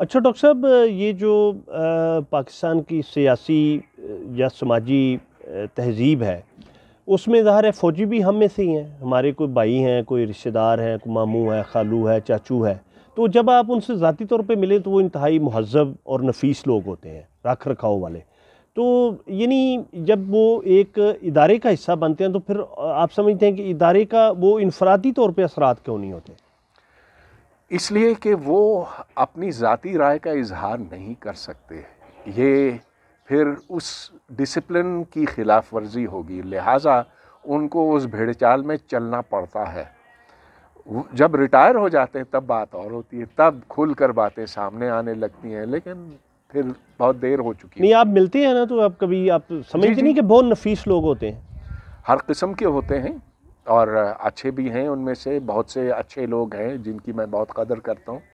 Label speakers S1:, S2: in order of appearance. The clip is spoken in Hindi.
S1: अच्छा डॉक्टर साहब ये जो पाकिस्तान की सियासी या समाजी तहजीब है उसमें ज़ाहिर है फ़ौजी भी हम में से ही हैं हमारे कोई भाई हैं कोई रिश्तेदार हैं कोई मामू है खालू है चाचू है तो जब आप उनसे ज़ाती तौर पे मिले तो वो इंतहाई महजब और नफीस लोग होते हैं रख रखाव वाले तो यानी जब वो एक इदारे का हिस्सा बनते हैं तो फिर आप समझते हैं कि इदारे का वो
S2: इनफरादी तौर पर असरात क्यों नहीं होते इसलिए कि वो अपनी ज़ाती राय का इजहार नहीं कर सकते ये फिर उस डिसिप्लिन की खिलाफ वर्जी होगी लिहाजा उनको उस भेड़चाल में चलना पड़ता है जब रिटायर हो जाते हैं तब बात और होती है तब खुल कर बातें सामने आने लगती हैं लेकिन फिर बहुत देर हो चुकी है नहीं आप
S1: मिलते हैं ना तो आप कभी आप समझते नहीं कि
S2: बहुत नफीस लोग होते हैं हर किस्म के होते हैं और अच्छे भी हैं उनमें से बहुत से अच्छे लोग हैं जिनकी मैं बहुत कदर करता हूँ